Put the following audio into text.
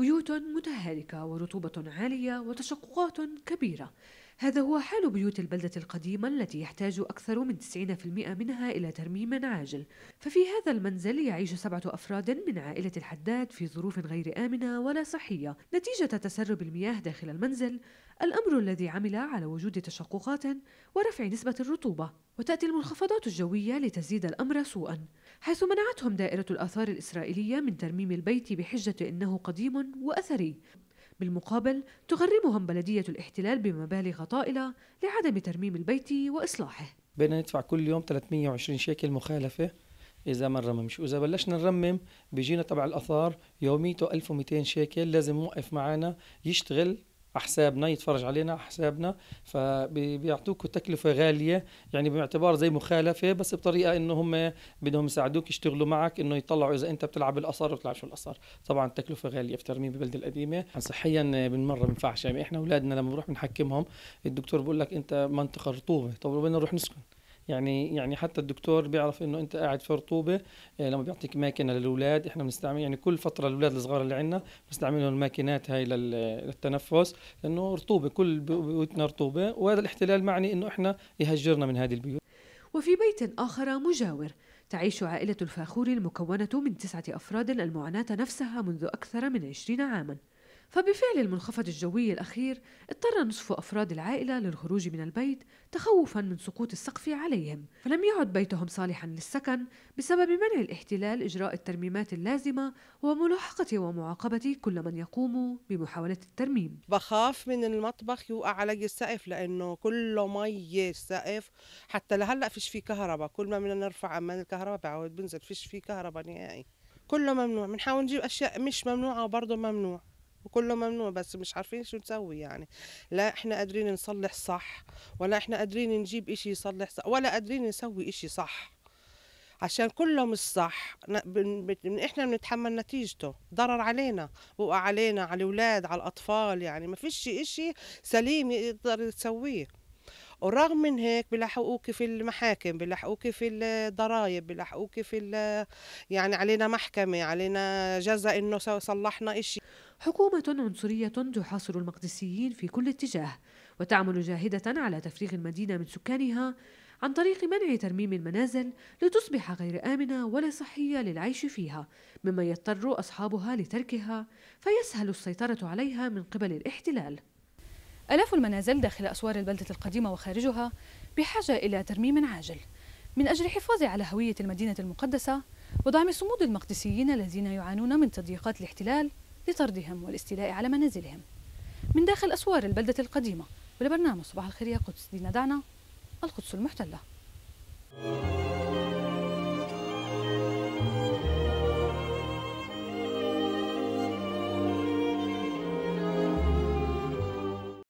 بيوت متهالكة ورطوبة عالية وتشققات كبيرة هذا هو حال بيوت البلدة القديمة التي يحتاج أكثر من 90% منها إلى ترميم عاجل ففي هذا المنزل يعيش سبعة أفراد من عائلة الحداد في ظروف غير آمنة ولا صحية نتيجة تسرب المياه داخل المنزل الأمر الذي عمل على وجود تشققات ورفع نسبة الرطوبة وتأتي المنخفضات الجوية لتزيد الأمر سوءا حيث منعتهم دائرة الآثار الإسرائيلية من ترميم البيت بحجة أنه قديم وأثري بالمقابل تغرمهم بلدية الاحتلال بمبالغ طائلة لعدم ترميم البيت وإصلاحه بدنا ندفع كل يوم 320 شيكل مخالفة إذا ما نرممش وإذا بلشنا نرمم بيجينا تبع الأثار يوميته 1200 شيكل لازم موقف معانا يشتغل احسابنا يتفرج علينا احسابنا فبيعطوك تكلفه غاليه يعني باعتبار زي مخالفه بس بطريقه انه هم بدهم يساعدوك يشتغلوا معك انه يطلعوا اذا انت بتلعب الاثر وتلعب شو الاثار طبعا التكلفه غاليه في ترميم البلده القديمه صحيا بالمره ما بنفعش يعني احنا اولادنا لما بنروح بنحكمهم الدكتور بيقول لك انت منطقه رطوبه طب وين نروح نسكن يعني يعني حتى الدكتور بيعرف انه انت قاعد في رطوبه آه، لما بيعطيك ماكينه للاولاد احنا بنستعمل يعني كل فتره الاولاد الصغار اللي عندنا بنستعمل لهم الماكينات هاي للتنفس لانه رطوبه كل بيوتنا رطوبه وهذا الاحتلال معني انه احنا يهجرنا من هذه البيوت وفي بيت اخر مجاور تعيش عائلة الفاخور المكونة من تسعة أفراد المعاناة نفسها منذ أكثر من عشرين عاماً فبفعل المنخفض الجوي الأخير اضطر نصف أفراد العائلة للخروج من البيت تخوفا من سقوط السقف عليهم فلم يعد بيتهم صالحا للسكن بسبب منع الاحتلال إجراء الترميمات اللازمة وملاحقة ومعاقبة كل من يقوم بمحاولة الترميم بخاف من المطبخ يوقع علي السقف لأنه كله مي السقف حتى لهلأ فيش في كهرباء كل ما بدنا نرفع عمان الكهرباء بعود بنزل فيش في كهرباء نهائي كله ممنوع بنحاول نجيب أشياء مش ممنوعة وبرضه ممنوع وكله ممنوع بس مش عارفين شو نسوي يعني لا احنا قادرين نصلح صح ولا احنا قادرين نجيب اشي يصلح صح ولا قادرين نسوي اشي صح عشان كله مش صح احنا بنتحمل نتيجته ضرر علينا وقع علينا على الاولاد على الاطفال يعني ما فيش اشي سليم يقدر يسويه ورغم من هيك بلحقوك في المحاكم بلحقوك في الضرائب بلحقوك في يعني علينا محكمة علينا جزاء إنه صلحنا إشي حكومة عنصرية تحاصر المقدسيين في كل اتجاه وتعمل جاهدة على تفريغ المدينة من سكانها عن طريق منع ترميم المنازل لتصبح غير آمنة ولا صحية للعيش فيها مما يضطر أصحابها لتركها فيسهل السيطرة عليها من قبل الاحتلال آلاف المنازل داخل أسوار البلدة القديمة وخارجها بحاجة إلى ترميم عاجل من أجل الحفاظ على هوية المدينة المقدسة ودعم صمود المقدسيين الذين يعانون من تضييقات الاحتلال لطردهم والاستيلاء على منازلهم من داخل أسوار البلدة القديمة ولبرنامج صباح الخير يا قدس دينا دعنا القدس المحتله